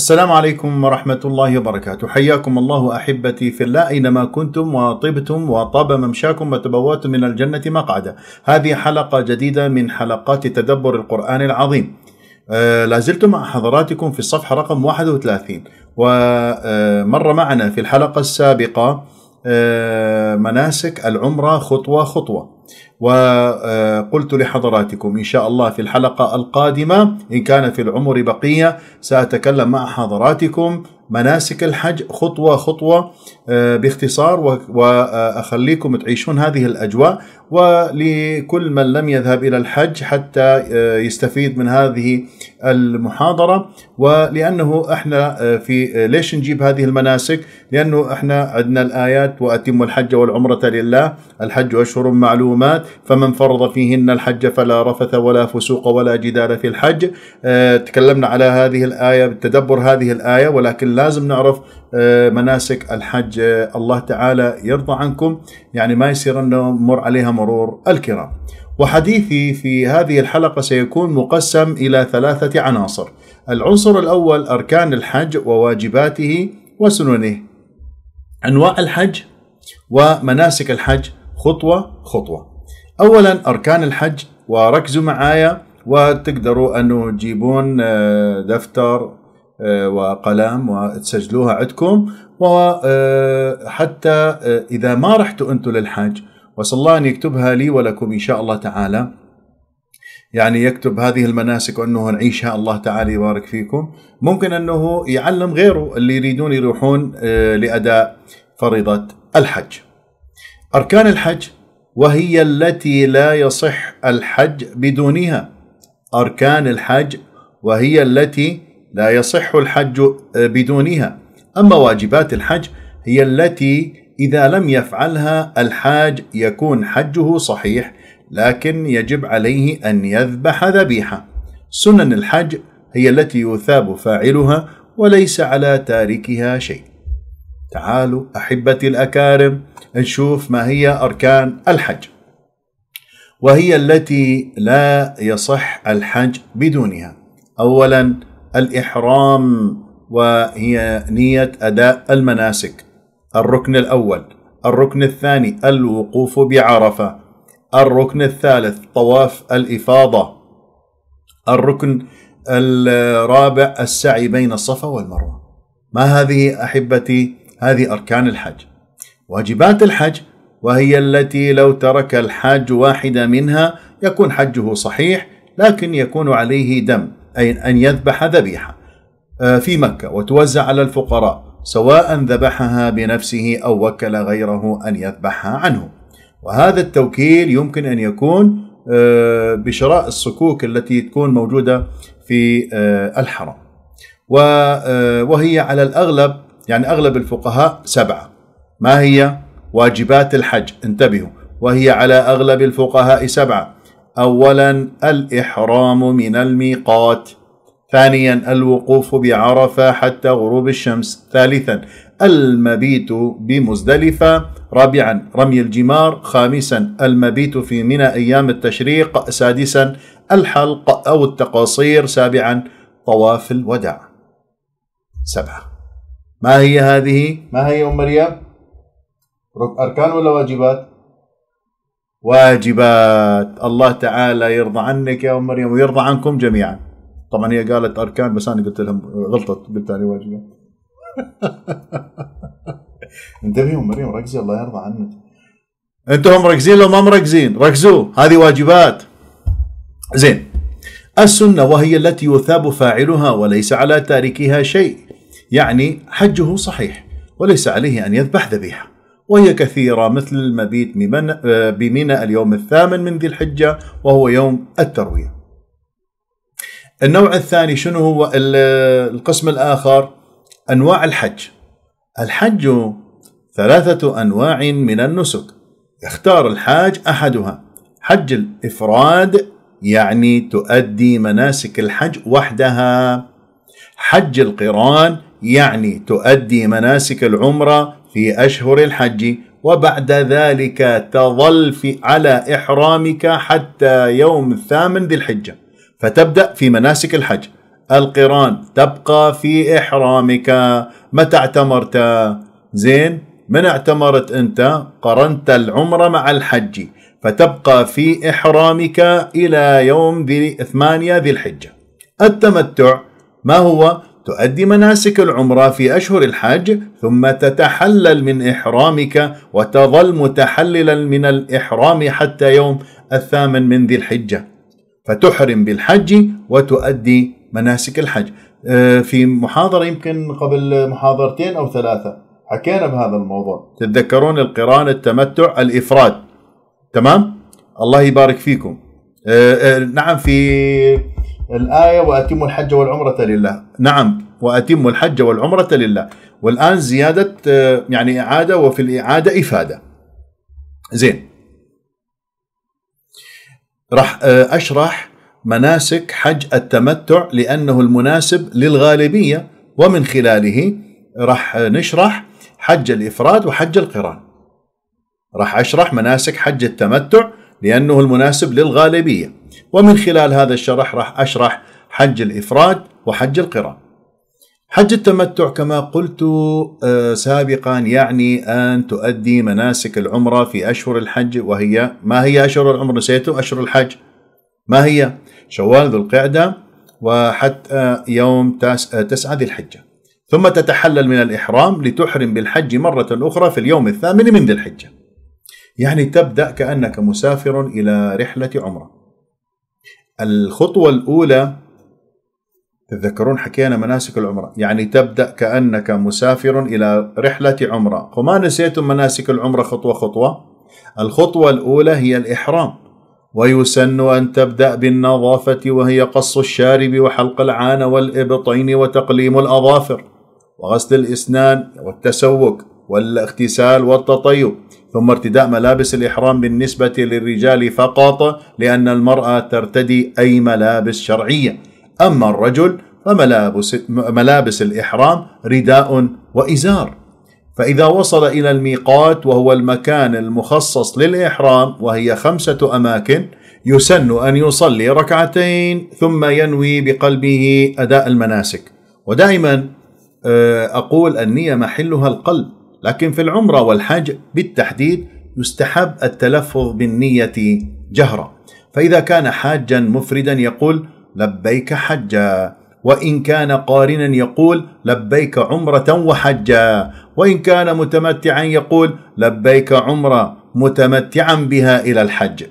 السلام عليكم ورحمة الله وبركاته حياكم الله أحبتي في الله أينما كنتم وطبتم وطاب ممشاكم وتبواتم من الجنة مقعدا هذه حلقة جديدة من حلقات تدبر القرآن العظيم آه لازلتم مع حضراتكم في الصفحة رقم 31 ومر معنا في الحلقة السابقة آه مناسك العمرة خطوة خطوة وقلت لحضراتكم إن شاء الله في الحلقة القادمة إن كان في العمر بقية سأتكلم مع حضراتكم مناسك الحج خطوة خطوة آه، باختصار وأخليكم تعيشون هذه الأجواء ولكل من لم يذهب إلى الحج حتى آه، يستفيد من هذه المحاضرة ولأنه احنا آه، في آه، ليش نجيب هذه المناسك لأنه احنا عندنا الآيات وأتم الحج والعمرة لله الحج أشهر معلومات فمن فرض فيهن الحج فلا رفث ولا فسوق ولا جدال في الحج تكلمنا على هذه الآية بالتدبر هذه الآية ولكن لازم نعرف آه، مناسك الحج آه، الله تعالى يرضى عنكم يعني ما يصير أنه مر عليها مرور الكرام وحديثي في هذه الحلقة سيكون مقسم إلى ثلاثة عناصر العنصر الأول أركان الحج وواجباته وسننه أنواع الحج ومناسك الحج خطوة خطوة أولا أركان الحج وركزوا معايا وتقدروا أنه تجيبون آه، دفتر آه، وقلم وتسجلوها عندكم وحتى آه، آه، إذا ما رحتوا أنتم للحج وصلى الله أن يكتبها لي ولكم إن شاء الله تعالى يعني يكتب هذه المناسك وأنه نعيشها الله تعالى يبارك فيكم ممكن أنه يعلم غيره اللي يريدون يروحون لأداء فريضة الحج أركان الحج وهي التي لا يصح الحج بدونها أركان الحج وهي التي لا يصح الحج آه، بدونها أما واجبات الحج هي التي إذا لم يفعلها الحاج يكون حجه صحيح لكن يجب عليه أن يذبح ذبيحة سنن الحج هي التي يثاب فاعلها وليس على تاركها شيء تعالوا أحبتي الأكارم نشوف ما هي أركان الحج وهي التي لا يصح الحج بدونها أولا الإحرام وهي نية أداء المناسك الركن الأول الركن الثاني الوقوف بعرفة الركن الثالث طواف الإفاضة الركن الرابع السعي بين الصفا والمروة ما هذه أحبتي هذه أركان الحج واجبات الحج وهي التي لو ترك الحاج واحدة منها يكون حجه صحيح لكن يكون عليه دم أي أن يذبح ذبيحة آه، في مكة وتوزع على الفقراء سواء ذبحها بنفسه أو وكل غيره أن يذبحها عنه وهذا التوكيل يمكن أن يكون آه، بشراء الصكوك التي تكون موجودة في آه، الحرم وهي على الأغلب يعني أغلب الفقهاء سبعة ما هي واجبات الحج انتبهوا وهي على أغلب الفقهاء سبعة أولا الإحرام من الميقات ثانيا الوقوف بعرفة حتى غروب الشمس ثالثا المبيت بمزدلفة رابعا رمي الجمار خامسا المبيت في منى أيام التشريق سادسا الحلق أو التقاصير سابعا طواف الوداع سبعة ما هي هذه؟ ما هي أم مريم؟ أركان ولا واجبات؟ واجبات الله تعالى يرضى عنك يا ام مريم ويرضى عنكم جميعا طبعا هي قالت اركان بس انا قلت لهم غلطت قلت انا واجبات انتبهي ام مريم ركزي الله يرضى عنك انتم مركزين لو ما مركزين ركزوا هذه واجبات زين السنة وهي التي يثاب فاعلها وليس على تاركها شيء يعني حجه صحيح وليس عليه أن يذبح ذبيحة وهي كثيرة مثل المبيت بمنى اليوم الثامن من ذي الحجة وهو يوم التروية النوع الثاني شنو هو القسم الآخر أنواع الحج الحج ثلاثة أنواع من النسك يختار الحاج أحدها حج الإفراد يعني تؤدي مناسك الحج وحدها حج القران يعني تؤدي مناسك العمره في أشهر الحج وبعد ذلك تظل في على إحرامك حتى يوم الثامن ذي الحجة فتبدأ في مناسك الحج القران تبقى في إحرامك متى اعتمرت زين من اعتمرت أنت قرنت العمر مع الحج فتبقى في إحرامك إلى يوم ذي ثمانية ذي الحجة التمتع ما هو تؤدي مناسك العمرة في أشهر الحج ثم تتحلل من إحرامك وتظل متحللا من الإحرام حتى يوم الثامن من ذي الحجة فتحرم بالحج وتؤدي مناسك الحج آه، في محاضرة يمكن قبل محاضرتين أو ثلاثة حكينا بهذا الموضوع تتذكرون القران التمتع الإفراد تمام الله يبارك فيكم آه، آه، نعم في الآية وأتموا الحج والعمرة لله نعم وأتموا الحج والعمرة لله والآن زيادة آه، يعني إعادة وفي الإعادة إفادة زين راح آه، أشرح مناسك حج التمتع لأنه المناسب للغالبية ومن خلاله راح آه، نشرح حج الإفراد وحج القران راح أشرح مناسك حج التمتع لأنه المناسب للغالبية ومن خلال هذا الشرح راح أشرح حج الإفراد وحج القران حج التمتع كما قلت آه، سابقا يعني أن تؤدي مناسك العمرة في أشهر الحج وهي ما هي أشهر العمرة نسيته أشهر الحج ما هي شوال ذو القعدة وحتى يوم آه، تسعة ذي الحجة ثم تتحلل من الإحرام لتحرم بالحج مرة أخرى في اليوم الثامن من ذي الحجة يعني تبدأ كأنك مسافر إلى رحلة عمره الخطوة الأولى تتذكرون حكينا مناسك العمرة يعني تبدأ كأنك مسافر إلى رحلة عمرة وما نسيتم مناسك العمرة خطوة خطوة الخطوة الأولى هي الإحرام ويسن أن تبدأ بالنظافة وهي قص الشارب وحلق العانة والإبطين وتقليم الأظافر وغسل الإسنان والتسوق والاغتسال والتطيب ثم ارتداء ملابس الإحرام بالنسبة للرجال فقط لأن المرأة ترتدي أي ملابس شرعية أما الرجل فملابس ملابس الإحرام رداء وإزار فإذا وصل إلى الميقات وهو المكان المخصص للإحرام وهي خمسة أماكن يسن أن يصلي ركعتين ثم ينوي بقلبه أداء المناسك ودائما آه، أقول النية محلها القلب لكن في العمرة والحج بالتحديد يستحب التلفظ بالنية جهرا فإذا كان حاجا مفردا يقول لبيك حجا وإن كان قارنا يقول لبيك عمرة وحجا وإن كان متمتعا يقول لبيك عمرة متمتعا بها إلى الحج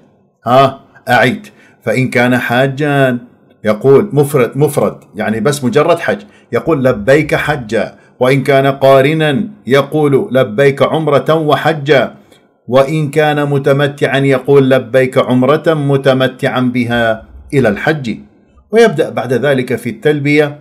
ها أعيد فإن كان حاجا يقول مفرد مفرد يعني بس مجرد حج يقول لبيك حجا وإن كان قارنا يقول لبيك عمرة وحجا وإن كان متمتعا يقول لبيك عمرة متمتعا بها إلى الحج ويبدأ بعد ذلك في التلبية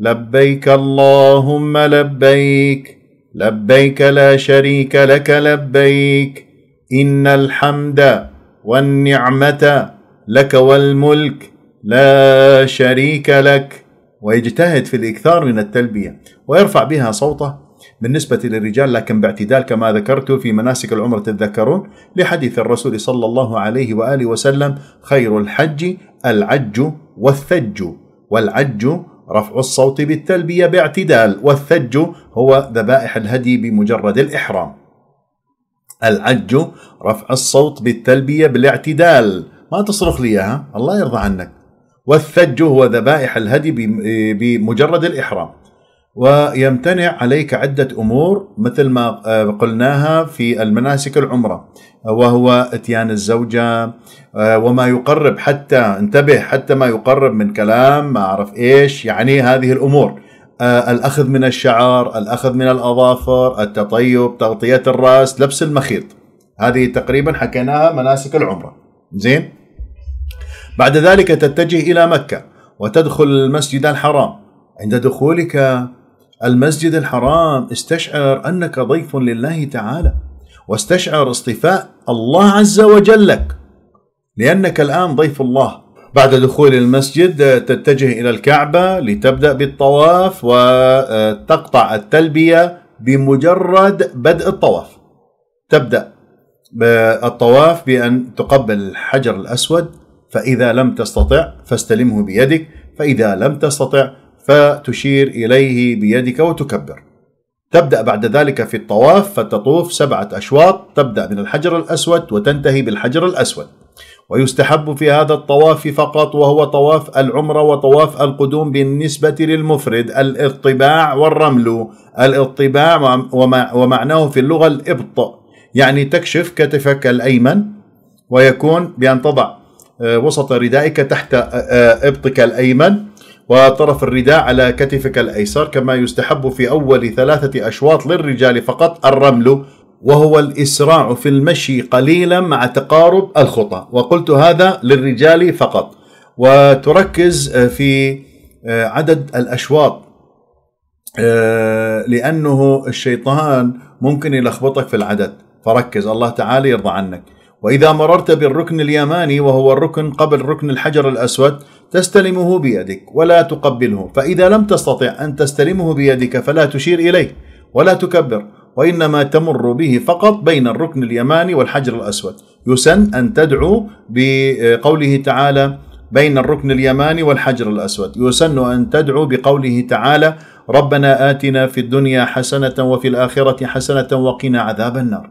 لبيك اللهم لبيك لبيك لا شريك لك لبيك إن الحمد والنعمة لك والملك لا شريك لك ويجتهد في الإكثار من التلبية ويرفع بها صوته بالنسبة للرجال لكن باعتدال كما ذكرت في مناسك العمر تتذكرون لحديث الرسول صلى الله عليه وآله وسلم خير الحج العج والثج والعج رفع الصوت بالتلبية باعتدال والثج هو ذبائح الهدي بمجرد الإحرام العج رفع الصوت بالتلبية بالاعتدال ما تصرخ لي اياها الله يرضى عنك والثج هو ذبائح الهدي بمجرد الإحرام ويمتنع عليك عدة أمور مثل ما آه، قلناها في المناسك العمرة آه، وهو إتيان الزوجة آه، وما يقرب حتى انتبه حتى ما يقرب من كلام ما أعرف إيش يعني هذه الأمور الأخذ من الشعر الأخذ من الأظافر التطيب تغطية الرأس لبس المخيط هذه تقريبا حكيناها مناسك العمرة زين بعد ذلك تتجه إلى مكة وتدخل المسجد الحرام عند دخولك المسجد الحرام استشعر أنك ضيف لله تعالى واستشعر اصطفاء الله عز وجل لك لأنك الآن ضيف الله بعد دخول المسجد تتجه إلى الكعبة لتبدأ بالطواف وتقطع التلبية بمجرد بدء الطواف تبدأ الطواف بأن تقبل الحجر الأسود فإذا لم تستطع فاستلمه بيدك فإذا لم تستطع فتشير إليه بيدك وتكبر تبدأ بعد ذلك في الطواف فتطوف سبعة أشواط تبدأ من الحجر الأسود وتنتهي بالحجر الأسود ويستحب في هذا الطواف فقط وهو طواف العمرة وطواف القدوم بالنسبة للمفرد الاطباع والرمل الاطباع ومعناه في اللغة الإبط يعني تكشف كتفك الأيمن ويكون بأن تضع آه، وسط ردائك تحت آه، آه، إبطك الأيمن وطرف الرداء على كتفك الأيسر كما يستحب في أول ثلاثة أشواط للرجال فقط الرمل وهو الإسراع في المشي قليلا مع تقارب الخطى وقلت هذا للرجال فقط وتركز في عدد الأشواط لأنه الشيطان ممكن يلخبطك في العدد فركز الله تعالى يرضى عنك وإذا مررت بالركن اليماني وهو الركن قبل ركن الحجر الأسود تستلمه بيدك ولا تقبله فإذا لم تستطع أن تستلمه بيدك فلا تشير إليه ولا تكبر وإنما تمر به فقط بين الركن اليماني والحجر الأسود يسن أن تدعو بقوله تعالى بين الركن اليماني والحجر الأسود يسن أن تدعو بقوله تعالى ربنا آتنا في الدنيا حسنة وفي الآخرة حسنة وقنا عذاب النار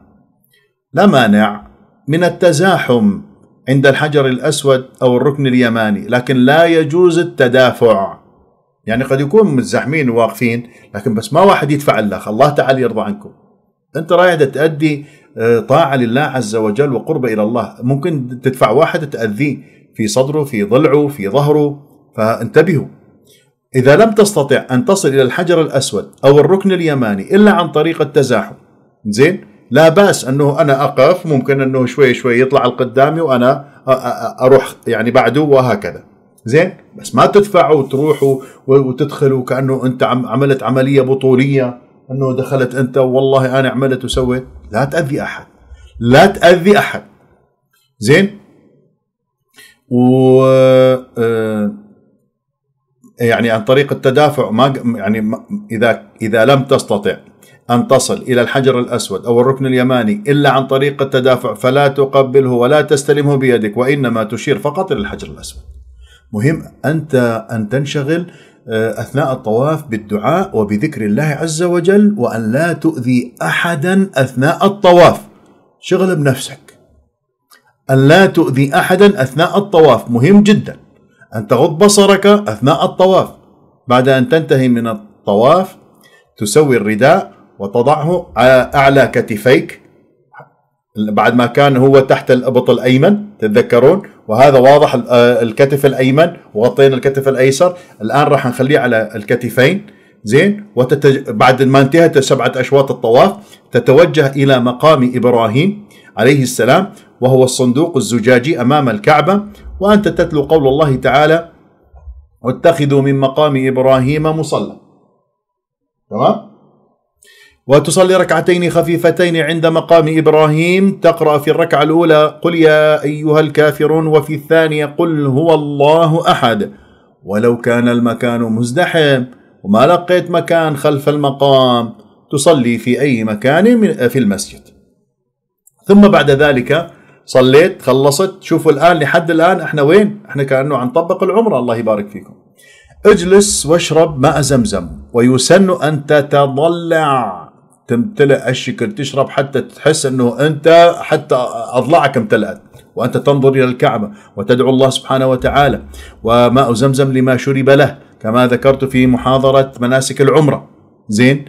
لا مانع من التزاحم عند الحجر الأسود أو الركن اليماني لكن لا يجوز التدافع يعني قد يكون متزاحمين وواقفين لكن بس ما واحد يدفع الأخ الله تعالى يرضى عنكم أنت رايح تؤدي آه، طاعة لله عز وجل وقرب إلى الله ممكن تدفع واحد تأذيه في صدره في ضلعه في ظهره فانتبهوا إذا لم تستطع أن تصل إلى الحجر الأسود أو الركن اليماني إلا عن طريق التزاحم زين لا باس انه انا اقف ممكن انه شوي شوي يطلع القدامي وانا اروح يعني بعده وهكذا زين بس ما تدفعوا وتروحوا وتدخلوا كانه انت عملت عمليه بطوليه انه دخلت انت والله انا عملت وسويت لا تاذي احد لا تاذي احد زين و آه، يعني عن طريق التدافع ما يعني اذا اذا لم تستطع أن تصل إلى الحجر الأسود أو الركن اليماني إلا عن طريق التدافع فلا تقبله ولا تستلمه بيدك وإنما تشير فقط إلى الحجر الأسود مهم أنت أن تنشغل آه، أثناء الطواف بالدعاء وبذكر الله عز وجل وأن لا تؤذي أحدا أثناء الطواف شغل بنفسك أن لا تؤذي أحدا أثناء الطواف مهم جدا أن تغض بصرك أثناء الطواف بعد أن تنتهي من الطواف تسوي الرداء وتضعه أعلى كتفيك بعد ما كان هو تحت الابط الايمن تتذكرون وهذا واضح آه، الكتف الايمن وغطينا الكتف الايسر الان راح نخليه على الكتفين زين وتتج... بعد ما انتهت سبعه اشواط الطواف تتوجه الى مقام ابراهيم عليه السلام وهو الصندوق الزجاجي امام الكعبه وانت تتلو قول الله تعالى واتخذوا من مقام ابراهيم مصلى تمام وتصلي ركعتين خفيفتين عند مقام ابراهيم تقرا في الركعه الاولى قل يا ايها الكافرون وفي الثانيه قل هو الله احد ولو كان المكان مزدحم وما لقيت مكان خلف المقام تصلي في اي مكان في المسجد ثم بعد ذلك صليت خلصت شوفوا الان لحد الان احنا وين احنا كانه عم نطبق العمره الله يبارك فيكم اجلس واشرب ماء زمزم ويسن ان تتضلع تمتلئ الشكر تشرب حتى تحس انه انت حتى اضلاعك امتلأت وانت تنظر الى الكعبه وتدعو الله سبحانه وتعالى وماء زمزم لما شرب له كما ذكرت في محاضره مناسك العمره زين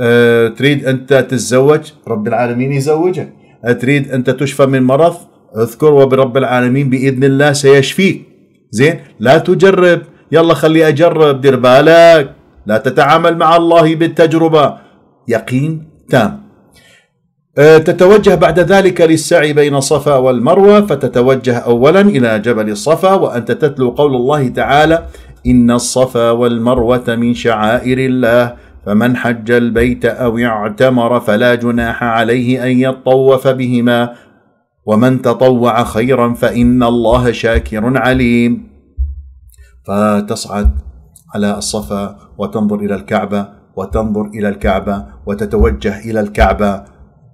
أه تريد انت تتزوج رب العالمين يزوجك آه، تريد انت تشفى من مرض اذكر وبرب العالمين باذن الله سيشفيك زين لا تجرب يلا خلي اجرب دير بالك لا تتعامل مع الله بالتجربه يقين تام أه، تتوجه بعد ذلك للسعي بين الصفا والمروه فتتوجه اولا الى جبل الصفا وانت تتلو قول الله تعالى ان الصفا والمروه من شعائر الله فمن حج البيت او اعتمر فلا جناح عليه ان يطوف بهما ومن تطوع خيرا فان الله شاكر عليم فتصعد على الصفا وتنظر الى الكعبه وتنظر الى الكعبه وتتوجه الى الكعبه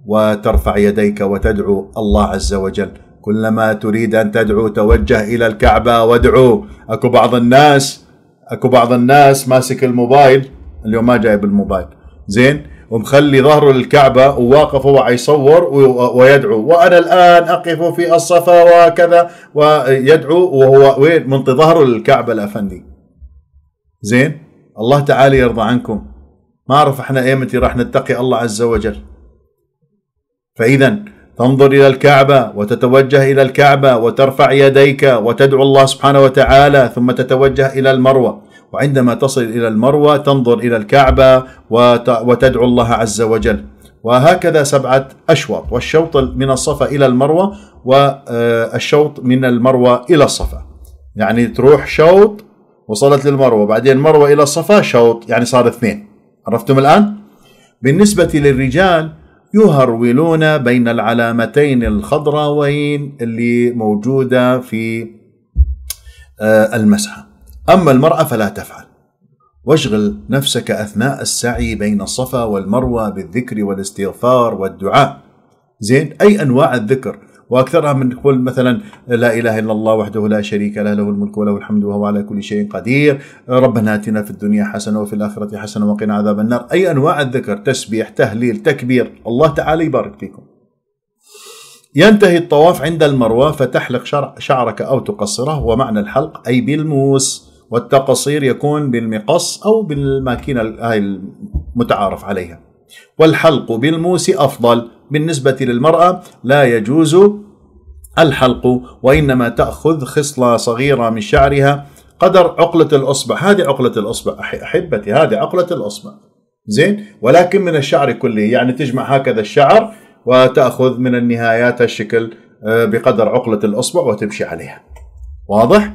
وترفع يديك وتدعو الله عز وجل كلما تريد ان تدعو توجه الى الكعبه وادعو اكو بعض الناس اكو بعض الناس ماسك الموبايل اليوم ما جايب الموبايل زين ومخلي ظهره للكعبة وواقف هو يصور ويدعو وأنا الآن أقف في الصفا وكذا ويدعو وهو وين منطي ظهره للكعبة الأفندي زين الله تعالى يرضى عنكم ما أعرف احنا ايمتى راح نتقي الله عز وجل فإذا تنظر إلى الكعبة وتتوجه إلى الكعبة وترفع يديك وتدعو الله سبحانه وتعالى ثم تتوجه إلى المروة وعندما تصل إلى المروة تنظر إلى الكعبة وتدعو الله عز وجل وهكذا سبعة أشواط والشوط من الصفا إلى المروة والشوط آه، من المروة إلى الصفا يعني تروح شوط وصلت للمروة بعدين مروة إلى الصفا شوط يعني صار اثنين عرفتم الآن؟ بالنسبة للرجال يهرولون بين العلامتين الخضراوين اللي موجودة في آه، المسعى أما المرأة فلا تفعل واشغل نفسك أثناء السعي بين الصفا والمروة بالذكر والاستغفار والدعاء زين أي أنواع الذكر واكثرها من قول مثلا لا اله الا الله وحده لا شريك له له الملك وله الحمد وهو على كل شيء قدير ربنا اتنا في الدنيا حسنه وفي الاخره حسنه وقنا عذاب النار اي انواع الذكر تسبيح تهليل تكبير الله تعالى يبارك فيكم ينتهي الطواف عند المروه فتحلق شعرك او تقصره ومعنى الحلق اي بالموس والتقصير يكون بالمقص او بالماكينه المتعارف عليها والحلق بالموس أفضل بالنسبة للمرأة لا يجوز الحلق وإنما تأخذ خصلة صغيرة من شعرها قدر عقلة الأصبع هذه عقلة الأصبع أحبتي هذه عقلة الأصبع زين ولكن من الشعر كله يعني تجمع هكذا الشعر وتأخذ من النهايات الشكل آه، بقدر عقلة الأصبع وتمشي عليها واضح؟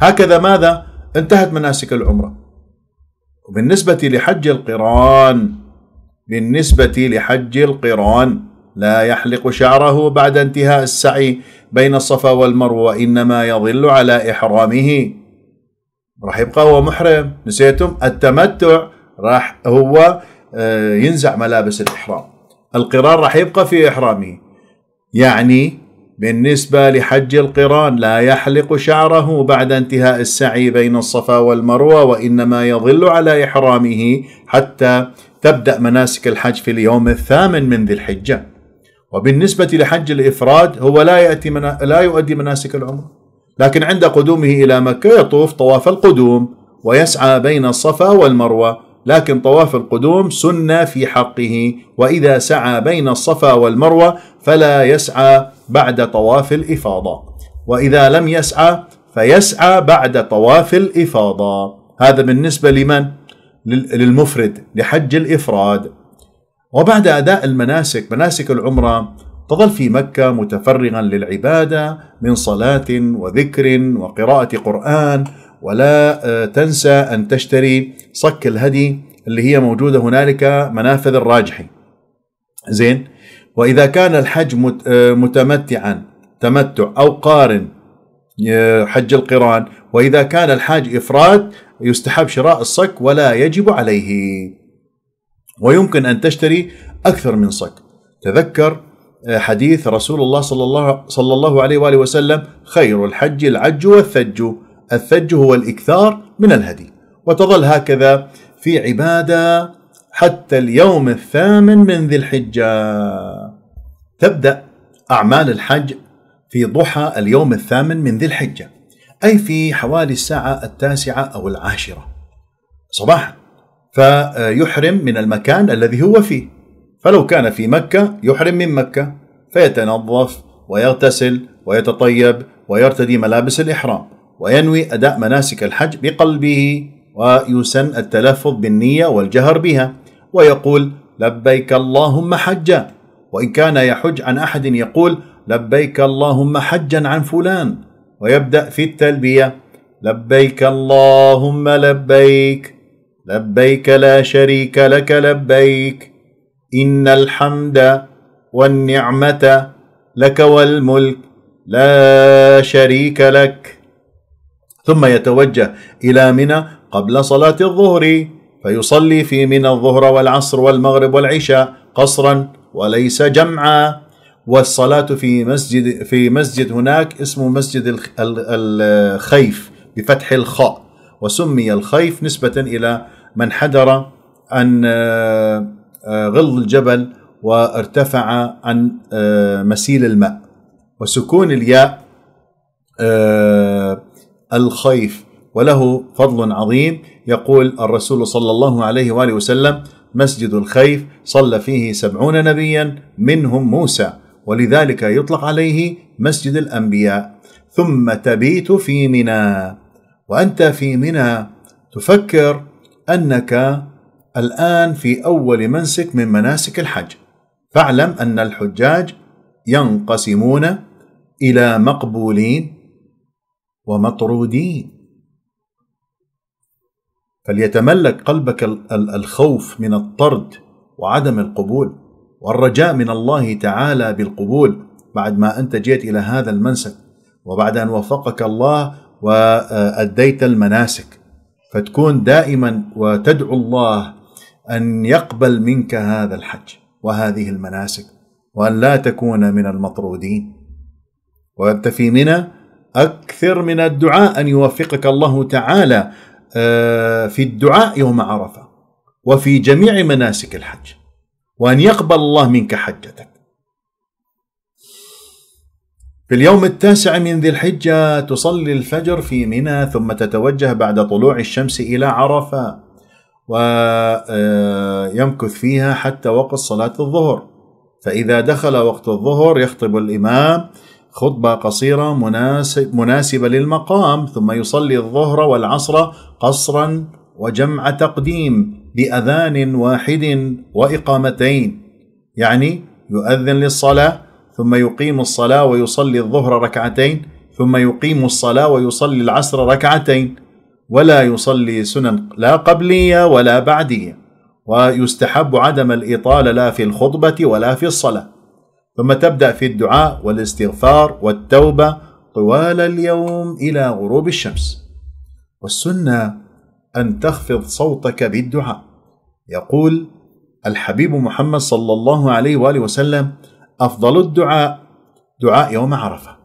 هكذا ماذا؟ انتهت مناسك العمرة وبالنسبة لحج القران بالنسبة لحج القران لا يحلق شعره بعد انتهاء السعي بين الصفا والمروة وإنما يظل على إحرامه راح يبقى هو محرم نسيتم التمتع راح هو آه، ينزع ملابس الإحرام القران راح يبقى في إحرامه يعني بالنسبة لحج القران لا يحلق شعره بعد انتهاء السعي بين الصفا والمروة وإنما يظل على إحرامه حتى تبدأ مناسك الحج في اليوم الثامن من ذي الحجة وبالنسبة لحج الإفراد هو لا يأتي منا... لا يؤدي مناسك العمر لكن عند قدومه إلى مكة يطوف طواف القدوم ويسعى بين الصفا والمروة لكن طواف القدوم سنة في حقه وإذا سعى بين الصفا والمروة فلا يسعى بعد طواف الإفاضة وإذا لم يسعى فيسعى بعد طواف الإفاضة هذا بالنسبة لمن؟ للمفرد لحج الإفراد وبعد أداء المناسك مناسك العمرة تظل في مكة متفرغا للعبادة من صلاة وذكر وقراءة قرآن ولا آه، تنسى أن تشتري صك الهدي اللي هي موجودة هنالك منافذ الراجحي زين وإذا كان الحج آه، متمتعا تمتع أو قارن آه، حج القران وإذا كان الحاج إفراد يستحب شراء الصك ولا يجب عليه ويمكن أن تشتري أكثر من صك تذكر آه، حديث رسول الله صلى الله, صلى الله عليه وآله وسلم خير الحج العج والثج الثج هو الإكثار من الهدي وتظل هكذا في عبادة حتى اليوم الثامن من ذي الحجة تبدأ أعمال الحج في ضحى اليوم الثامن من ذي الحجة أي في حوالي الساعة التاسعة أو العاشرة صباحا فيحرم من المكان الذي هو فيه فلو كان في مكة يحرم من مكة فيتنظف ويغتسل ويتطيب ويرتدي ملابس الإحرام وينوي أداء مناسك الحج بقلبه ويسن التلفظ بالنية والجهر بها ويقول لبيك اللهم حجا وإن كان يحج عن أحد يقول لبيك اللهم حجا عن فلان ويبدأ في التلبية لبيك اللهم لبيك لبيك لا شريك لك لبيك إن الحمد والنعمة لك والملك لا شريك لك ثم يتوجه إلى منى قبل صلاة الظهر فيصلي في منى الظهر والعصر والمغرب والعشاء قصرا وليس جمعا والصلاة في مسجد في مسجد هناك اسمه مسجد الخيف بفتح الخاء وسمي الخيف نسبة إلى من حدر عن آه، آه، غل الجبل وارتفع عن آه، مسيل الماء وسكون الياء الخيف وله فضل عظيم يقول الرسول صلى الله عليه وآله وسلم مسجد الخيف صلى فيه سبعون نبيا منهم موسى ولذلك يطلق عليه مسجد الأنبياء ثم تبيت في منى وأنت في منى تفكر أنك الآن في أول منسك من مناسك الحج فاعلم أن الحجاج ينقسمون إلى مقبولين ومطرودين فليتملك قلبك الخوف من الطرد وعدم القبول والرجاء من الله تعالى بالقبول بعد ما انت جيت الى هذا المنسك وبعد ان وفقك الله واديت المناسك فتكون دائما وتدعو الله ان يقبل منك هذا الحج وهذه المناسك وان لا تكون من المطرودين وانت في منى اكثر من الدعاء ان يوفقك الله تعالى آه، في الدعاء يوم عرفه وفي جميع مناسك الحج وأن يقبل الله منك حجتك في اليوم التاسع من ذي الحجة تصلي الفجر في منى ثم تتوجه بعد طلوع الشمس إلى عرفة ويمكث آه، فيها حتى وقت صلاة الظهر فإذا دخل وقت الظهر يخطب الإمام خطبة قصيرة مناسب مناسبة للمقام ثم يصلي الظهر والعصر قصرا وجمع تقديم باذان واحد واقامتين يعني يؤذن للصلاه ثم يقيم الصلاه ويصلي الظهر ركعتين ثم يقيم الصلاه ويصلي العصر ركعتين ولا يصلي سنن لا قبليه ولا بعديه ويستحب عدم الاطاله لا في الخطبه ولا في الصلاه ثم تبدا في الدعاء والاستغفار والتوبه طوال اليوم الى غروب الشمس والسنه أن تخفض صوتك بالدعاء يقول الحبيب محمد صلى الله عليه وآله وسلم أفضل الدعاء دعاء يوم عرفة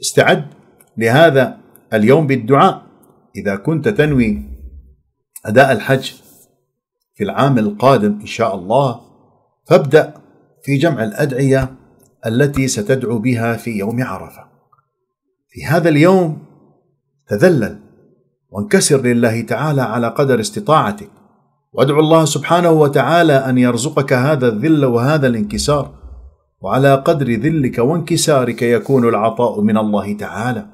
استعد لهذا اليوم بالدعاء إذا كنت تنوي أداء الحج في العام القادم إن شاء الله فابدأ في جمع الأدعية التي ستدعو بها في يوم عرفة في هذا اليوم تذلل وانكسر لله تعالى على قدر استطاعتك وادعو الله سبحانه وتعالى ان يرزقك هذا الذل وهذا الانكسار وعلى قدر ذلك وانكسارك يكون العطاء من الله تعالى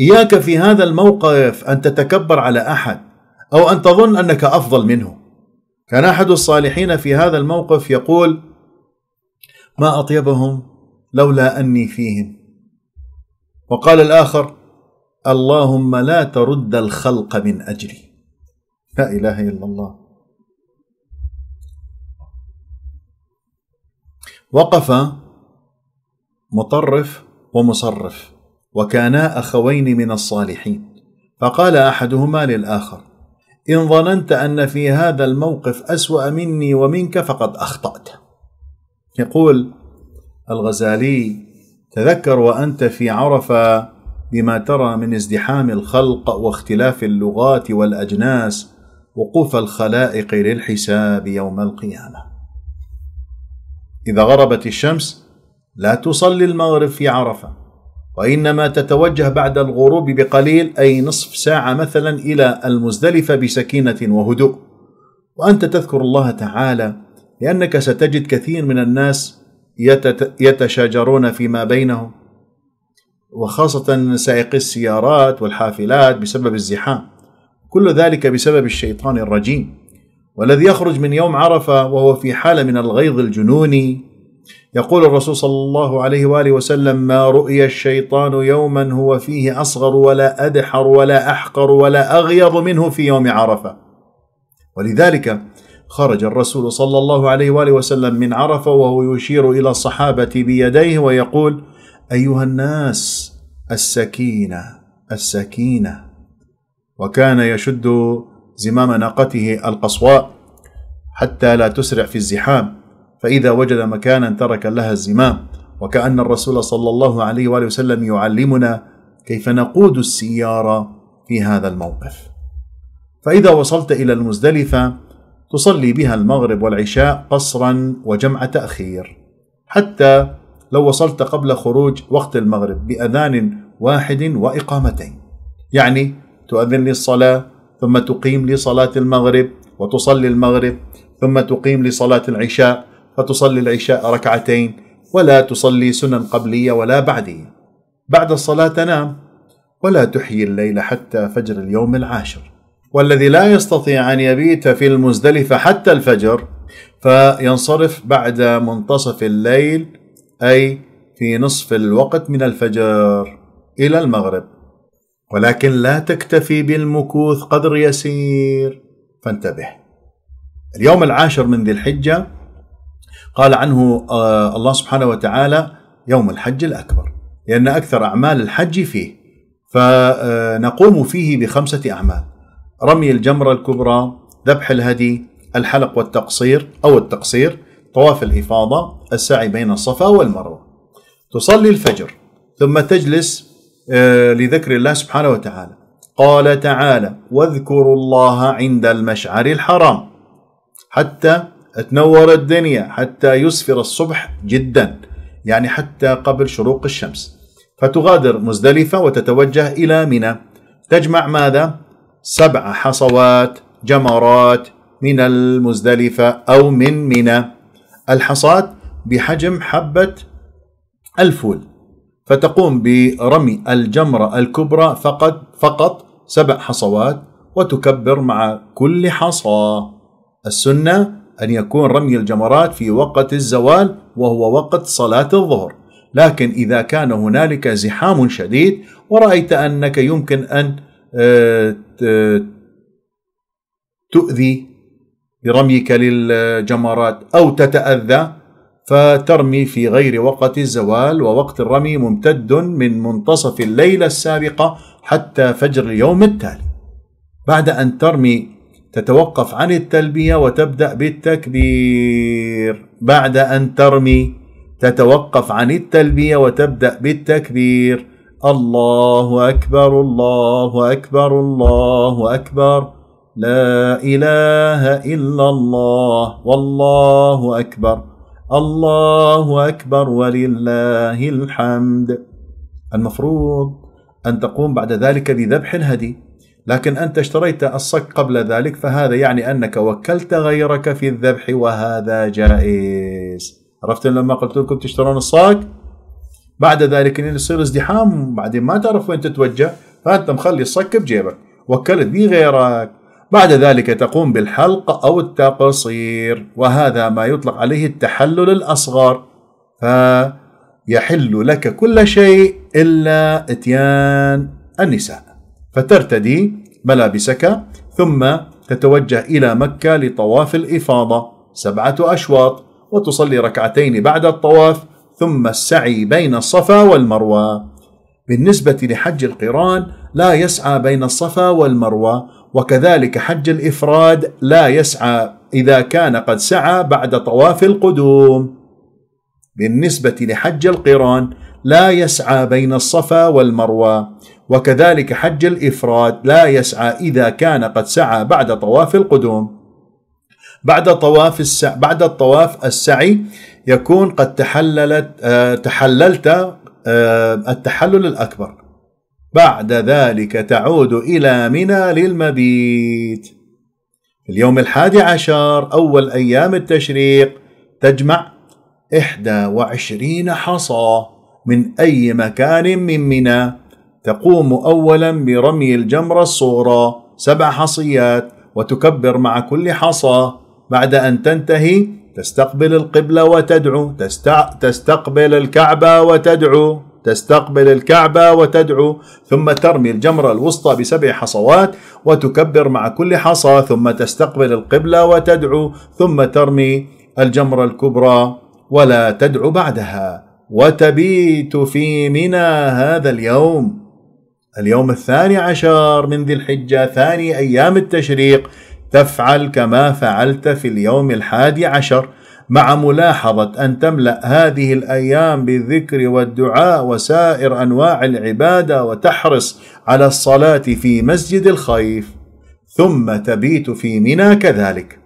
اياك في هذا الموقف ان تتكبر على احد او ان تظن انك افضل منه كان احد الصالحين في هذا الموقف يقول ما اطيبهم لولا اني فيهم وقال الاخر اللهم لا ترد الخلق من اجلي لا اله الا الله وقف مطرف ومصرف وكانا اخوين من الصالحين فقال احدهما للاخر ان ظننت ان في هذا الموقف اسوا مني ومنك فقد اخطات يقول الغزالي تذكر وانت في عرفه بما ترى من ازدحام الخلق واختلاف اللغات والاجناس وقوف الخلائق للحساب يوم القيامه اذا غربت الشمس لا تصلي المغرب في عرفه وانما تتوجه بعد الغروب بقليل اي نصف ساعه مثلا الى المزدلفه بسكينه وهدوء وانت تذكر الله تعالى لانك ستجد كثير من الناس يتشاجرون فيما بينهم وخاصة سائقي السيارات والحافلات بسبب الزحام كل ذلك بسبب الشيطان الرجيم والذي يخرج من يوم عرفة وهو في حالة من الغيظ الجنوني يقول الرسول صلى الله عليه وآله وسلم ما رؤي الشيطان يوما هو فيه أصغر ولا أدحر ولا أحقر ولا أغيظ منه في يوم عرفة ولذلك خرج الرسول صلى الله عليه وآله وسلم من عرفة وهو يشير إلى الصحابة بيديه ويقول ايها الناس السكينه السكينه وكان يشد زمام ناقته القصواء حتى لا تسرع في الزحام فاذا وجد مكانا ترك لها الزمام وكان الرسول صلى الله عليه واله وسلم يعلمنا كيف نقود السياره في هذا الموقف فاذا وصلت الى المزدلفه تصلي بها المغرب والعشاء قصرا وجمع تاخير حتى لو وصلت قبل خروج وقت المغرب بأذان واحد وإقامتين يعني تؤذن لي الصلاة ثم تقيم لي صلاة المغرب وتصلي المغرب ثم تقيم لي صلاة العشاء فتصلي العشاء ركعتين ولا تصلي سنن قبلية ولا بعدية بعد الصلاة تنام ولا تحيي الليل حتى فجر اليوم العاشر والذي لا يستطيع أن يبيت في المزدلفة حتى الفجر فينصرف بعد منتصف الليل أي في نصف الوقت من الفجر إلى المغرب ولكن لا تكتفي بالمكوث قدر يسير فانتبه اليوم العاشر من ذي الحجة قال عنه آه، الله سبحانه وتعالى يوم الحج الأكبر لأن أكثر أعمال الحج فيه فنقوم فيه بخمسة أعمال رمي الجمرة الكبرى ذبح الهدي الحلق والتقصير أو التقصير طواف الإفاضة السعي بين الصفا والمروة تصلي الفجر ثم تجلس آه، لذكر الله سبحانه وتعالى قال تعالى واذكروا الله عند المشعر الحرام حتى تنور الدنيا حتى يسفر الصبح جدا يعني حتى قبل شروق الشمس فتغادر مزدلفة وتتوجه إلى منى تجمع ماذا؟ سبع حصوات جمرات من المزدلفة أو من منى الحصاد بحجم حبة الفول فتقوم برمي الجمرة الكبرى فقط فقط سبع حصوات وتكبر مع كل حصى السنة أن يكون رمي الجمرات في وقت الزوال وهو وقت صلاة الظهر لكن إذا كان هنالك زحام شديد ورأيت أنك يمكن أن آه، تؤذي برميك للجمرات أو تتأذى فترمي في غير وقت الزوال ووقت الرمي ممتد من منتصف الليلة السابقة حتى فجر اليوم التالي بعد أن ترمي تتوقف عن التلبية وتبدأ بالتكبير بعد أن ترمي تتوقف عن التلبية وتبدأ بالتكبير الله أكبر الله أكبر الله أكبر لا إله إلا الله والله أكبر الله أكبر ولله الحمد المفروض أن تقوم بعد ذلك بذبح الهدي لكن أنت اشتريت الصك قبل ذلك فهذا يعني أنك وكلت غيرك في الذبح وهذا جائز عرفت لما قلت لكم تشترون الصك بعد ذلك يصير ازدحام بعدين ما تعرف وين تتوجه فأنت مخلي الصك بجيبك وكلت به غيرك بعد ذلك تقوم بالحلق أو التقصير وهذا ما يطلق عليه التحلل الأصغر فيحل لك كل شيء إلا إتيان النساء فترتدي ملابسك ثم تتوجه إلى مكة لطواف الإفاضة سبعة أشواط وتصلي ركعتين بعد الطواف ثم السعي بين الصفا والمروة بالنسبة لحج القران لا يسعى بين الصفا والمروة وكذلك حج الافراد لا يسعى اذا كان قد سعى بعد طواف القدوم بالنسبه لحج القران لا يسعى بين الصفا والمروه وكذلك حج الافراد لا يسعى اذا كان قد سعى بعد طواف القدوم بعد طواف السع... بعد الطواف السعي يكون قد تحللت آه، تحللت آه، التحلل الاكبر بعد ذلك تعود إلى منى للمبيت اليوم الحادي عشر أول أيام التشريق تجمع إحدى وعشرين حصى من أي مكان من منى تقوم أولا برمي الجمرة الصغرى سبع حصيات وتكبر مع كل حصى بعد أن تنتهي تستقبل القبلة وتدعو تستقبل الكعبة وتدعو تستقبل الكعبة وتدعو ثم ترمي الجمرة الوسطى بسبع حصوات وتكبر مع كل حصى ثم تستقبل القبلة وتدعو ثم ترمي الجمرة الكبرى ولا تدعو بعدها وتبيت في منى هذا اليوم اليوم الثاني عشر من ذي الحجة ثاني أيام التشريق تفعل كما فعلت في اليوم الحادي عشر مع ملاحظة أن تملأ هذه الأيام بالذكر والدعاء وسائر أنواع العبادة وتحرص على الصلاة في مسجد الخيف ثم تبيت في منى كذلك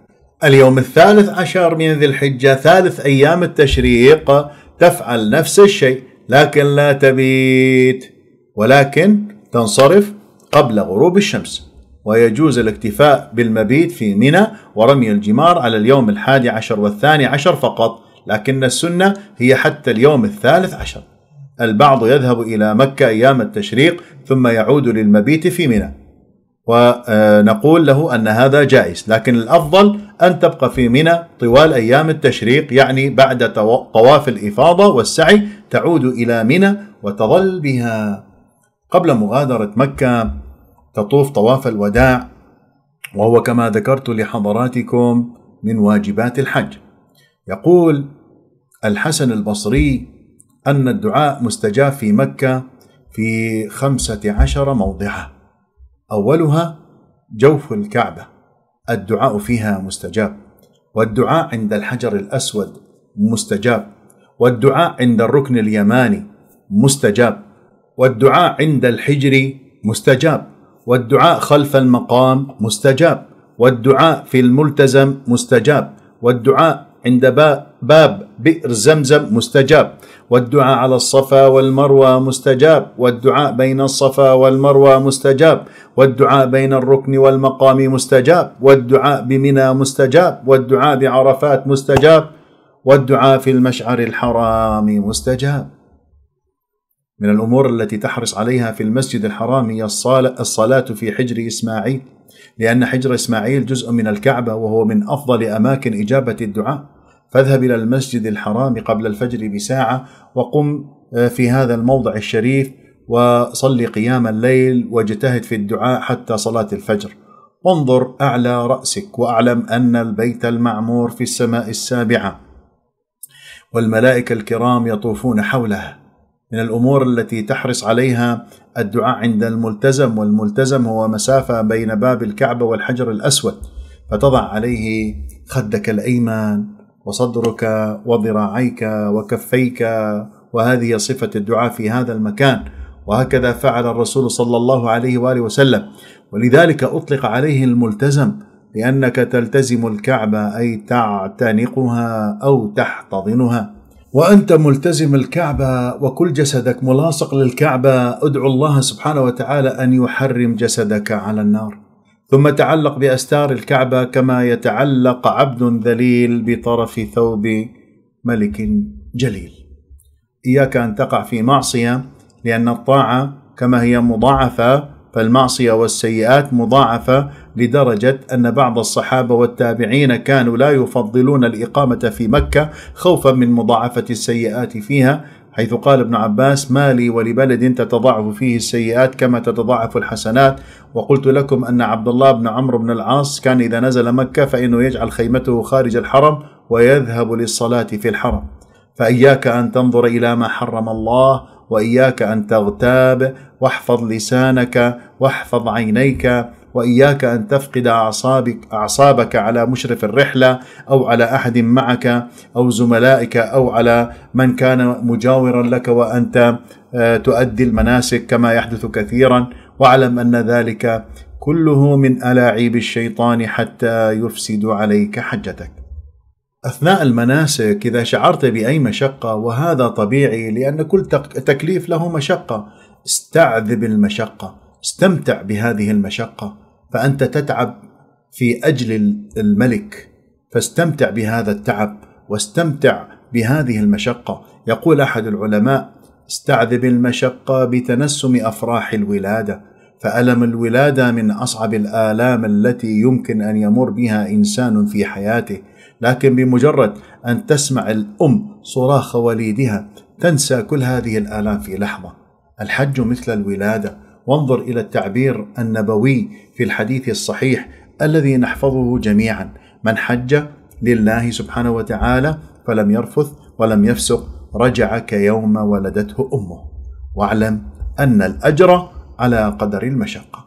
اليوم الثالث عشر من ذي الحجة ثالث أيام التشريق تفعل نفس الشيء لكن لا تبيت ولكن تنصرف قبل غروب الشمس ويجوز الاكتفاء بالمبيت في منى ورمي الجمار على اليوم الحادي عشر والثاني عشر فقط لكن السنة هي حتى اليوم الثالث عشر البعض يذهب إلى مكة أيام التشريق ثم يعود للمبيت في منى ونقول له أن هذا جائز لكن الأفضل أن تبقى في منى طوال أيام التشريق يعني بعد طواف الإفاضة والسعي تعود إلى منى وتظل بها قبل مغادرة مكة تطوف طواف الوداع وهو كما ذكرت لحضراتكم من واجبات الحج يقول الحسن البصري أن الدعاء مستجاب في مكة في خمسة عشر موضعه أولها جوف الكعبة الدعاء فيها مستجاب والدعاء عند الحجر الأسود مستجاب والدعاء عند الركن اليماني مستجاب والدعاء عند الحجر مستجاب والدعاء خلف المقام مستجاب والدعاء في الملتزم مستجاب والدعاء عند باب بئر زمزم مستجاب والدعاء على الصفا والمروة مستجاب والدعاء بين الصفا والمروة مستجاب والدعاء بين الركن والمقام مستجاب والدعاء بمنى مستجاب والدعاء بعرفات مستجاب والدعاء في المشعر الحرام مستجاب من الأمور التي تحرص عليها في المسجد الحرام هي الصلاة في حجر إسماعيل لأن حجر إسماعيل جزء من الكعبة وهو من أفضل أماكن إجابة الدعاء فاذهب إلى المسجد الحرام قبل الفجر بساعة وقم آه، في هذا الموضع الشريف وصل قيام الليل واجتهد في الدعاء حتى صلاة الفجر وانظر أعلى رأسك واعلم أن البيت المعمور في السماء السابعة والملائكة الكرام يطوفون حوله من الامور التي تحرص عليها الدعاء عند الملتزم والملتزم هو مسافه بين باب الكعبه والحجر الاسود فتضع عليه خدك الايمن وصدرك وذراعيك وكفيك وهذه صفه الدعاء في هذا المكان وهكذا فعل الرسول صلى الله عليه واله وسلم ولذلك اطلق عليه الملتزم لانك تلتزم الكعبه اي تعتنقها او تحتضنها وأنت ملتزم الكعبة وكل جسدك ملاصق للكعبة ادعو الله سبحانه وتعالى أن يحرم جسدك على النار ثم تعلق بأستار الكعبة كما يتعلق عبد ذليل بطرف ثوب ملك جليل إياك أن تقع في معصية لأن الطاعة كما هي مضاعفة فالمعصية والسيئات مضاعفة لدرجة أن بعض الصحابة والتابعين كانوا لا يفضلون الإقامة في مكة خوفا من مضاعفة السيئات فيها حيث قال ابن عباس ما لي ولبلد تتضاعف فيه السيئات كما تتضاعف الحسنات وقلت لكم أن عبد الله بن عمرو بن العاص كان إذا نزل مكة فإنه يجعل خيمته خارج الحرم ويذهب للصلاة في الحرم فإياك أن تنظر إلى ما حرم الله واياك ان تغتاب واحفظ لسانك واحفظ عينيك واياك ان تفقد اعصابك اعصابك على مشرف الرحله او على احد معك او زملائك او على من كان مجاورا لك وانت آه، تؤدي المناسك كما يحدث كثيرا واعلم ان ذلك كله من الاعيب الشيطان حتى يفسد عليك حجتك أثناء المناسك إذا شعرت بأي مشقة وهذا طبيعي لأن كل تكليف له مشقة استعذب المشقة استمتع بهذه المشقة فأنت تتعب في أجل الملك فاستمتع بهذا التعب واستمتع بهذه المشقة يقول أحد العلماء استعذب المشقة بتنسم أفراح الولادة فألم الولادة من أصعب الآلام التي يمكن أن يمر بها إنسان في حياته لكن بمجرد أن تسمع الأم صراخ وليدها تنسى كل هذه الآلام في لحظة الحج مثل الولادة وانظر إلى التعبير النبوي في الحديث الصحيح الذي نحفظه جميعا من حج لله سبحانه وتعالى فلم يرفث ولم يفسق رجع كيوم ولدته امه واعلم ان الاجر على قدر المشقه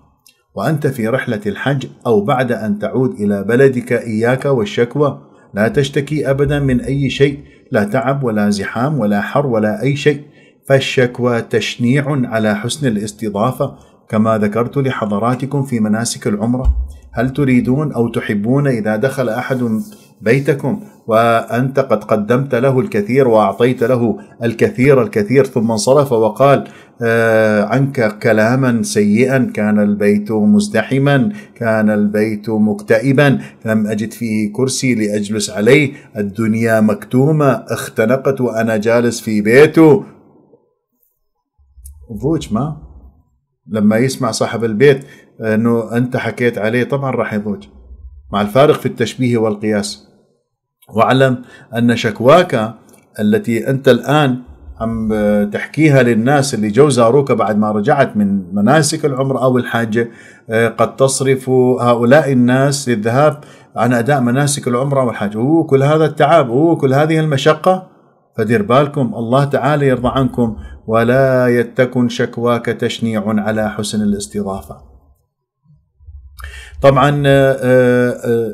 وانت في رحله الحج او بعد ان تعود الى بلدك اياك والشكوى لا تشتكي أبدا من أي شيء لا تعب ولا زحام ولا حر ولا أي شيء فالشكوى تشنيع على حسن الاستضافة كما ذكرت لحضراتكم في مناسك العمرة هل تريدون أو تحبون إذا دخل أحد بيتكم وأنت قد قدمت له الكثير وأعطيت له الكثير الكثير ثم انصرف وقال آه، عنك كلاما سيئا كان البيت مزدحما كان البيت مكتئبا لم أجد فيه كرسي لأجلس عليه الدنيا مكتومة اختنقت وأنا جالس في بيته فوج ما لما يسمع صاحب البيت أنه أنت حكيت عليه طبعا راح يضوج مع الفارق في التشبيه والقياس واعلم أن شكواك التي أنت الآن عم تحكيها للناس اللي جو زاروك بعد ما رجعت من مناسك العمرة أو الحاجة آه، قد تصرف هؤلاء الناس للذهاب عن أداء مناسك العمرة والحاجة أوه كل هذا التعب أوه كل هذه المشقة فدير بالكم الله تعالى يرضى عنكم ولا يتكن شكواك تشنيع على حسن الاستضافة طبعا آه، آه،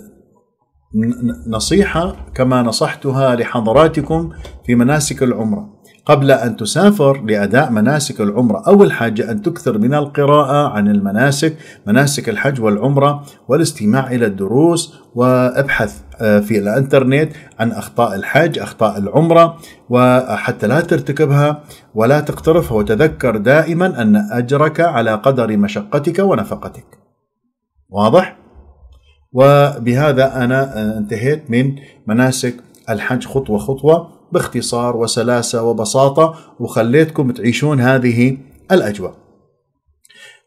نصيحة كما نصحتها لحضراتكم في مناسك العمرة قبل أن تسافر لأداء مناسك العمرة أو الحج أن تكثر من القراءة عن المناسك مناسك الحج والعمرة والاستماع إلى الدروس وابحث آه، في الانترنت عن اخطاء الحج، اخطاء العمره وحتى لا ترتكبها ولا تقترفها وتذكر دائما ان اجرك على قدر مشقتك ونفقتك. واضح؟ وبهذا انا آه، انتهيت من مناسك الحج خطوه خطوه باختصار وسلاسة وبساطة وخليتكم تعيشون هذه الأجواء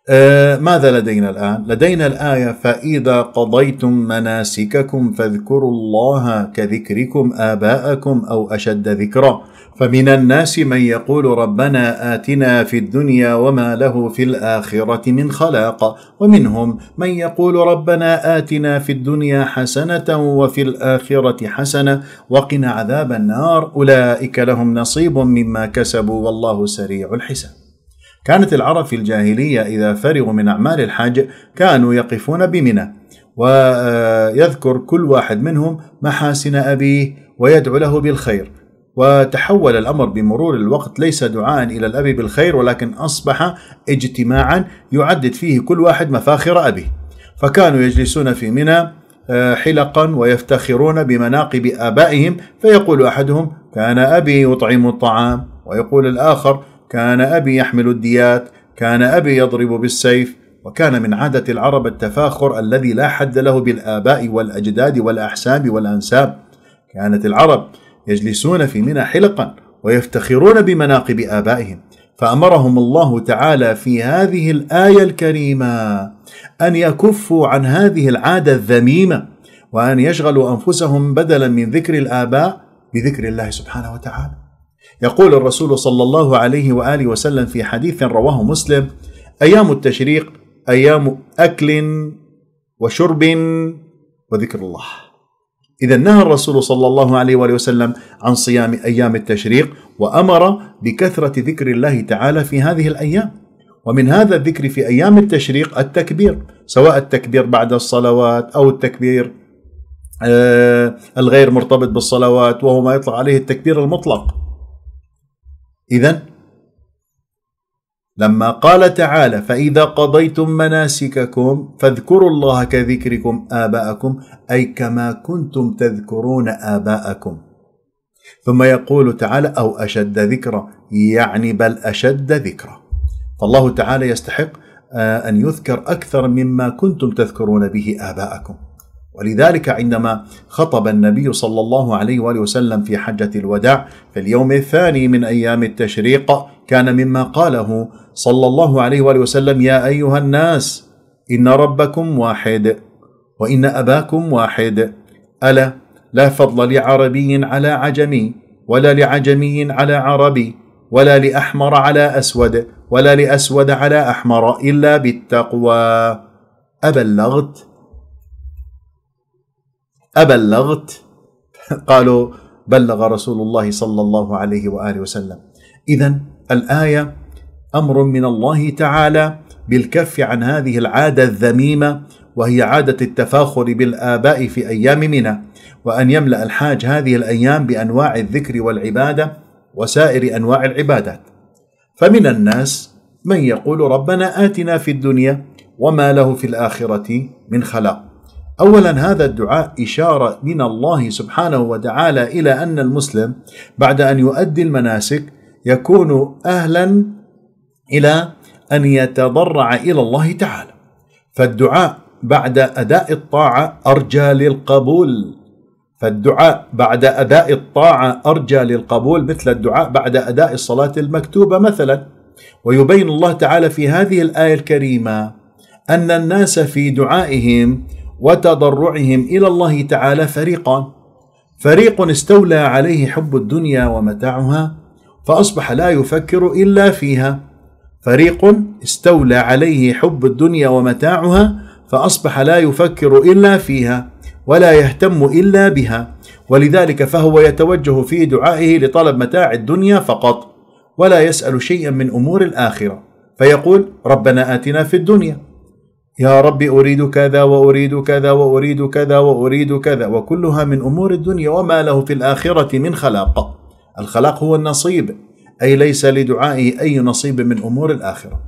أه ماذا لدينا الآن؟ لدينا الآية فإذا قضيتم مناسككم فاذكروا الله كذكركم آباءكم أو أشد ذكرًا فمن الناس من يقول ربنا آتنا في الدنيا وما له في الآخرة من خلاق ومنهم من يقول ربنا آتنا في الدنيا حسنة وفي الآخرة حسنة وقنا عذاب النار أولئك لهم نصيب مما كسبوا والله سريع الحساب كانت العرب في الجاهلية إذا فرغوا من أعمال الحج كانوا يقفون بمنى ويذكر كل واحد منهم محاسن أبيه ويدعو له بالخير وتحول الأمر بمرور الوقت ليس دعاء إلى الأب بالخير ولكن أصبح اجتماعا يعدد فيه كل واحد مفاخر أبيه فكانوا يجلسون في منى آه، حلقا ويفتخرون بمناقب آبائهم فيقول أحدهم كان أبي يطعم الطعام ويقول الآخر كان أبي يحمل الديات كان أبي يضرب بالسيف وكان من عادة العرب التفاخر الذي لا حد له بالآباء والأجداد والأحساب والأنساب كانت العرب يجلسون في منى حلقا ويفتخرون بمناقب آبائهم فأمرهم الله تعالى في هذه الآية الكريمة أن يكفوا عن هذه العادة الذميمة وأن يشغلوا أنفسهم بدلا من ذكر الآباء بذكر الله سبحانه وتعالى يقول الرسول صلى الله عليه وآله وسلم في حديث رواه مسلم أيام التشريق أيام أكل وشرب وذكر الله إذا نهى الرسول صلى الله عليه وآله وسلم عن صيام أيام التشريق وأمر بكثرة ذكر الله تعالى في هذه الأيام ومن هذا الذكر في أيام التشريق التكبير سواء التكبير بعد الصلوات أو التكبير آه، الغير مرتبط بالصلوات وهو ما يطلق عليه التكبير المطلق إذا لما قال تعالى فإذا قضيتم مناسككم فاذكروا الله كذكركم آباءكم أي كما كنتم تذكرون آباءكم ثم يقول تعالى أو أشد ذكرا يعني بل أشد ذكرا فالله تعالى يستحق آه، أن يذكر أكثر مما كنتم تذكرون به آباءكم ولذلك عندما خطب النبي صلى الله عليه واله وسلم في حجه الوداع في اليوم الثاني من ايام التشريق كان مما قاله صلى الله عليه واله وسلم يا ايها الناس ان ربكم واحد وان اباكم واحد الا لا فضل لعربي على عجمي ولا لعجمي على عربي ولا لاحمر على اسود ولا لاسود على احمر الا بالتقوى ابلغت أبلغت قالوا بلغ رسول الله صلى الله عليه وآله وسلم إذا الآية أمر من الله تعالى بالكف عن هذه العادة الذميمة وهي عادة التفاخر بالآباء في أيام منى وأن يملأ الحاج هذه الأيام بأنواع الذكر والعبادة وسائر أنواع العبادات فمن الناس من يقول ربنا آتنا في الدنيا وما له في الآخرة من خلاق اولا هذا الدعاء اشاره من الله سبحانه وتعالى الى ان المسلم بعد ان يؤدي المناسك يكون اهلا الى ان يتضرع الى الله تعالى فالدعاء بعد اداء الطاعه ارجى للقبول فالدعاء بعد اداء الطاعه ارجى للقبول مثل الدعاء بعد اداء الصلاه المكتوبه مثلا ويبين الله تعالى في هذه الايه الكريمه ان الناس في دعائهم وتضرعهم الى الله تعالى فريقان فريق استولى عليه حب الدنيا ومتاعها فاصبح لا يفكر الا فيها فريق استولى عليه حب الدنيا ومتاعها فاصبح لا يفكر الا فيها ولا يهتم الا بها ولذلك فهو يتوجه في دعائه لطلب متاع الدنيا فقط ولا يسال شيئا من امور الاخره فيقول ربنا اتنا في الدنيا يا رب أريد كذا وأريد كذا وأريد كذا وأريد كذا وكلها من أمور الدنيا وما له في الآخرة من خلاق الخلاق هو النصيب أي ليس لدعائه أي نصيب من أمور الآخرة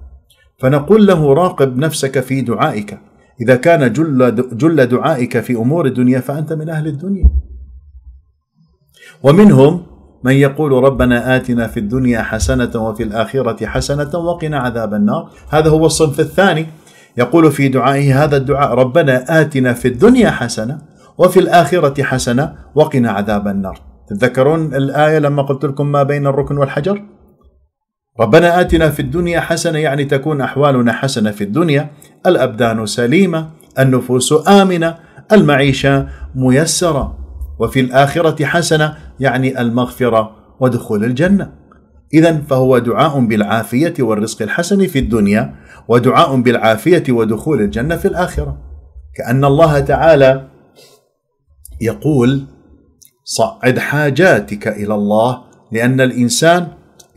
فنقول له راقب نفسك في دعائك إذا كان جل, جل دعائك في أمور الدنيا فأنت من أهل الدنيا ومنهم من يقول ربنا آتنا في الدنيا حسنة وفي الآخرة حسنة وقنا عذاب النار هذا هو الصنف الثاني يقول في دعائه هذا الدعاء ربنا آتنا في الدنيا حسنة وفي الآخرة حسنة وقنا عذاب النار تتذكرون الآية لما قلت لكم ما بين الركن والحجر ربنا آتنا في الدنيا حسنة يعني تكون أحوالنا حسنة في الدنيا الأبدان سليمة النفوس آمنة المعيشة ميسرة وفي الآخرة حسنة يعني المغفرة ودخول الجنة إذا فهو دعاء بالعافية والرزق الحسن في الدنيا ودعاء بالعافية ودخول الجنة في الآخرة كأن الله تعالى يقول صعد حاجاتك إلى الله لأن الإنسان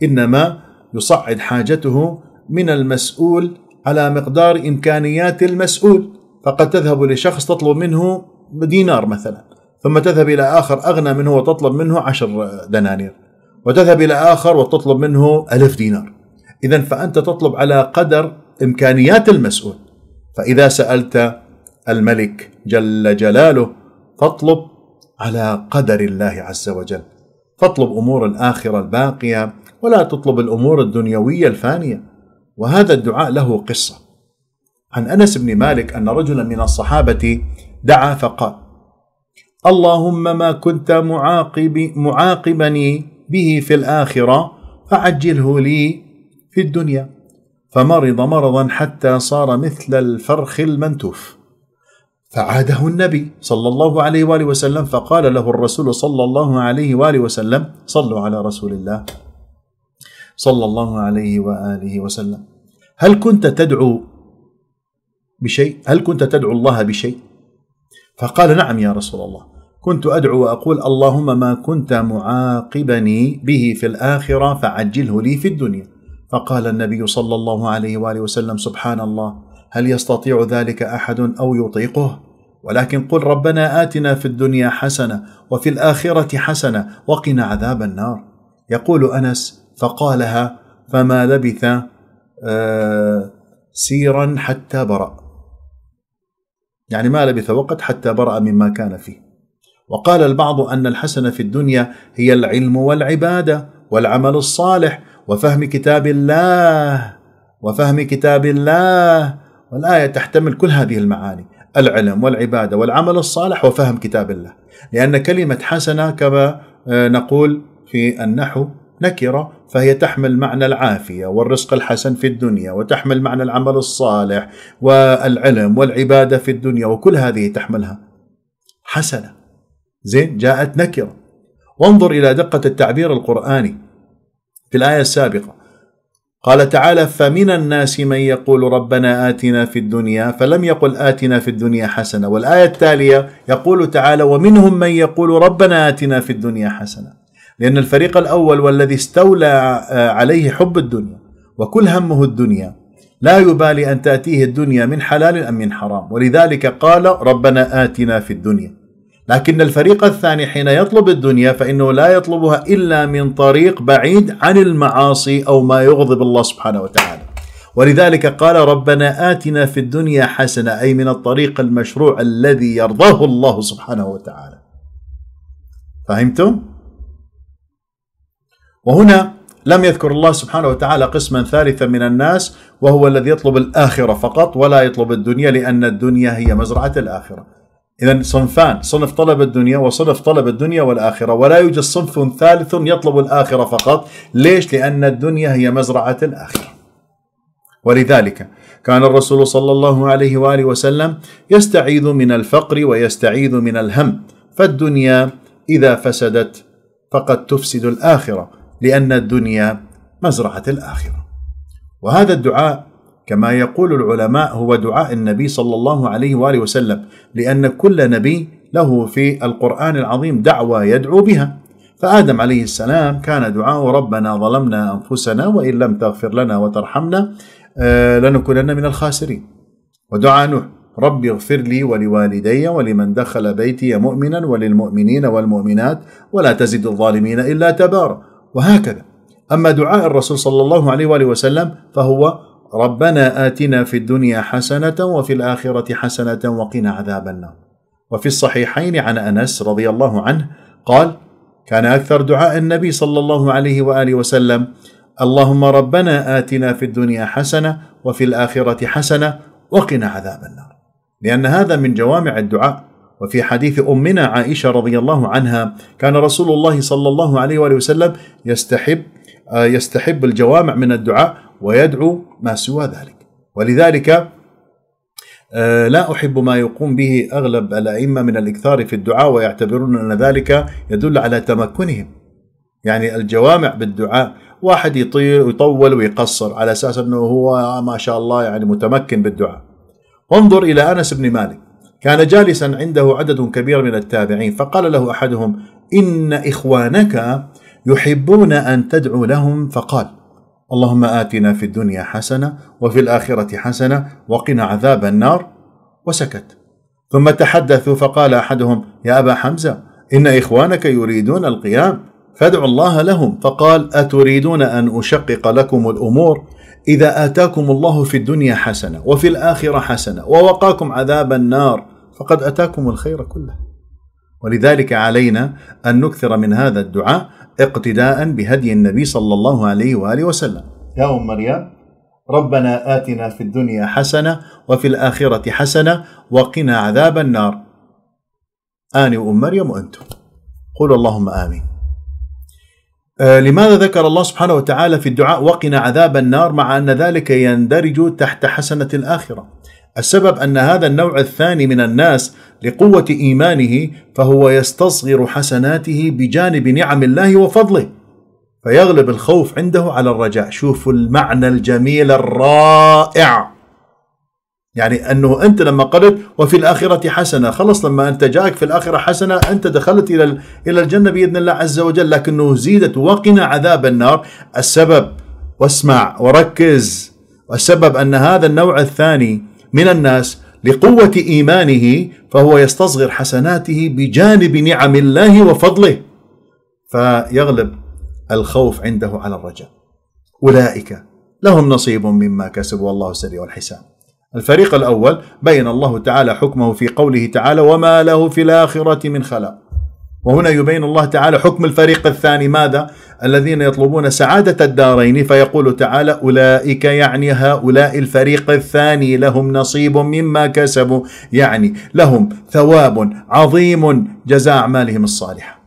إنما يصعد حاجته من المسؤول على مقدار إمكانيات المسؤول فقد تذهب لشخص تطلب منه دينار مثلا ثم تذهب إلى آخر أغنى منه وتطلب منه عشر دنانير وتذهب إلى آخر وتطلب منه ألف دينار إذا فأنت تطلب على قدر إمكانيات المسؤول فإذا سألت الملك جل جلاله فاطلب على قدر الله عز وجل فاطلب أمور الآخرة الباقية ولا تطلب الأمور الدنيوية الفانية وهذا الدعاء له قصة عن أنس بن مالك أن رجلا من الصحابة دعا فقال اللهم ما كنت معاقب معاقبني به في الآخرة فعجله لي في الدنيا فمرض مرضا حتى صار مثل الفرخ المنتوف فعاده النبي صلى الله عليه واله وسلم فقال له الرسول صلى الله عليه واله وسلم صلوا على رسول الله صلى الله عليه واله وسلم هل كنت تدعو بشيء؟ هل كنت تدعو الله بشيء؟ فقال نعم يا رسول الله كنت ادعو واقول اللهم ما كنت معاقبني به في الاخره فعجله لي في الدنيا فقال النبي صلى الله عليه واله وسلم سبحان الله هل يستطيع ذلك احد او يطيقه ولكن قل ربنا اتنا في الدنيا حسنه وفي الاخره حسنه وقنا عذاب النار يقول انس فقالها فما لبث آه، سيرا حتى برأ يعني ما لبث وقت حتى برأ مما كان فيه وقال البعض أن الحسنة في الدنيا هي العلم والعبادة والعمل الصالح وفهم كتاب الله وفهم كتاب الله والآية تحتمل كل هذه المعاني العلم والعبادة والعمل الصالح وفهم كتاب الله لأن كلمة حسنة كما آه، نقول في النحو نكرة فهي تحمل معنى العافية والرزق الحسن في الدنيا وتحمل معنى العمل الصالح والعلم والعبادة في الدنيا وكل هذه تحملها حسنة زين جاءت نكرة وانظر إلى دقة التعبير القرآني في الآية السابقة قال تعالى فمن الناس من يقول ربنا آتنا في الدنيا فلم يقل آتنا في الدنيا حسنة والآية التالية يقول تعالى ومنهم من يقول ربنا آتنا في الدنيا حسنة لأن الفريق الأول والذي استولى آه, عليه حب الدنيا وكل همه الدنيا لا يبالي أن تأتيه الدنيا من حلال أم من حرام ولذلك قال ربنا آتنا في الدنيا لكن الفريق الثاني حين يطلب الدنيا فإنه لا يطلبها إلا من طريق بعيد عن المعاصي أو ما يغضب الله سبحانه وتعالى ولذلك قال ربنا آتنا في الدنيا حسنة أي من الطريق المشروع الذي يرضاه الله سبحانه وتعالى فهمتم؟ وهنا لم يذكر الله سبحانه وتعالى قسما ثالثا من الناس وهو الذي يطلب الآخرة فقط ولا يطلب الدنيا لأن الدنيا هي مزرعة الآخرة إذا صنفان صنف طلب الدنيا وصنف طلب الدنيا والآخرة ولا يوجد صنف ثالث يطلب الآخرة فقط ليش؟ لأن الدنيا هي مزرعة الآخرة ولذلك كان الرسول صلى الله عليه وآله وسلم يستعيذ من الفقر ويستعيذ من الهم فالدنيا إذا فسدت فقد تفسد الآخرة لأن الدنيا مزرعة الآخرة وهذا الدعاء كما يقول العلماء هو دعاء النبي صلى الله عليه واله وسلم لان كل نبي له في القران العظيم دعوه يدعو بها فادم عليه السلام كان دعاءه ربنا ظلمنا انفسنا وان لم تغفر لنا وترحمنا آه، لنكونن من الخاسرين ودعاء نوح رب اغفر لي ولوالدي ولمن دخل بيتي مؤمنا وللمؤمنين والمؤمنات ولا تزد الظالمين الا تبارا وهكذا اما دعاء الرسول صلى الله عليه واله وسلم فهو ربنا آتنا في الدنيا حسنة وفي الآخرة حسنة وقنا عذاب النار. وفي الصحيحين عن أنس رضي الله عنه قال: كان أكثر دعاء النبي صلى الله عليه وآله وسلم: اللهم ربنا آتنا في الدنيا حسنة وفي الآخرة حسنة وقنا عذاب النار. لأن هذا من جوامع الدعاء وفي حديث امنا عائشه رضي الله عنها كان رسول الله صلى الله عليه واله وسلم يستحب يستحب الجوامع من الدعاء ويدعو ما سوى ذلك ولذلك آه، لا أحب ما يقوم به أغلب الأئمة من الإكثار في الدعاء ويعتبرون أن ذلك يدل على تمكنهم يعني الجوامع بالدعاء واحد يطير ويطول ويقصر على أساس أنه هو ما شاء الله يعني متمكن بالدعاء انظر إلى أنس بن مالك كان جالسا عنده عدد كبير من التابعين فقال له أحدهم إن إخوانك يحبون ان تدعو لهم فقال اللهم اتنا في الدنيا حسنه وفي الاخره حسنه وقنا عذاب النار وسكت ثم تحدثوا فقال احدهم يا ابا حمزه ان اخوانك يريدون القيام فادعوا الله لهم فقال اتريدون ان اشقق لكم الامور اذا اتاكم الله في الدنيا حسنه وفي الاخره حسنه ووقاكم عذاب النار فقد اتاكم الخير كله ولذلك علينا ان نكثر من هذا الدعاء اقتداء بهدي النبي صلى الله عليه واله وسلم. يا ام مريم ربنا اتنا في الدنيا حسنه وفي الاخره حسنه وقنا عذاب النار. اني وام مريم وانتم. قولوا اللهم امين. آه لماذا ذكر الله سبحانه وتعالى في الدعاء وقنا عذاب النار مع ان ذلك يندرج تحت حسنه الاخره؟ السبب أن هذا النوع الثاني من الناس لقوة إيمانه فهو يستصغر حسناته بجانب نعم الله وفضله فيغلب الخوف عنده على الرجاء شوفوا المعنى الجميل الرائع يعني أنه أنت لما قلت وفي الآخرة حسنة خلص لما أنت جاءك في الآخرة حسنة أنت دخلت إلى إلى الجنة بإذن الله عز وجل لكنه زيدت وقنا عذاب النار السبب واسمع وركز السبب أن هذا النوع الثاني من الناس لقوة إيمانه فهو يستصغر حسناته بجانب نعم الله وفضله فيغلب الخوف عنده على الرجاء أولئك لهم نصيب مما كسبوا والله سريع الحساب الفريق الأول بين الله تعالى حكمه في قوله تعالى وما له في الآخرة من خلاق وهنا يبين الله تعالى حكم الفريق الثاني ماذا الذين يطلبون سعادة الدارين فيقول تعالى أولئك يعني هؤلاء الفريق الثاني لهم نصيب مما كسبوا يعني لهم ثواب عظيم جزاء أعمالهم الصالحة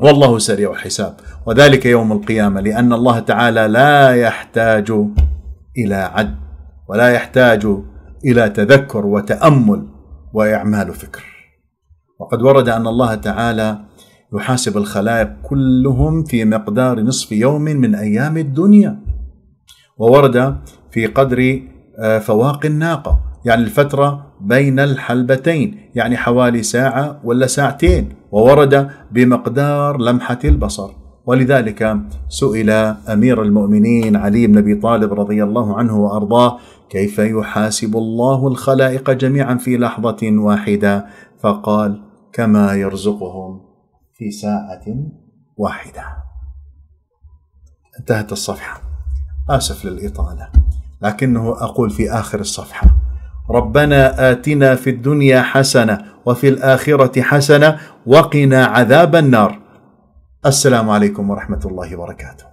والله سريع الحساب وذلك يوم القيامة لأن الله تعالى لا يحتاج إلى عد ولا يحتاج إلى تذكر وتأمل وإعمال فكر وقد ورد أن الله تعالى يحاسب الخلائق كلهم في مقدار نصف يوم من أيام الدنيا وورد في قدر آه، فواق الناقة يعني الفترة بين الحلبتين يعني حوالي ساعة ولا ساعتين وورد بمقدار لمحة البصر ولذلك سئل أمير المؤمنين علي بن أبي طالب رضي الله عنه وأرضاه كيف يحاسب الله الخلائق جميعا في لحظة واحدة فقال كما يرزقهم في ساعة واحدة. انتهت الصفحة. آسف للإطالة، لكنه أقول في آخر الصفحة: ربنا آتنا في الدنيا حسنة وفي الآخرة حسنة وقنا عذاب النار. السلام عليكم ورحمة الله وبركاته.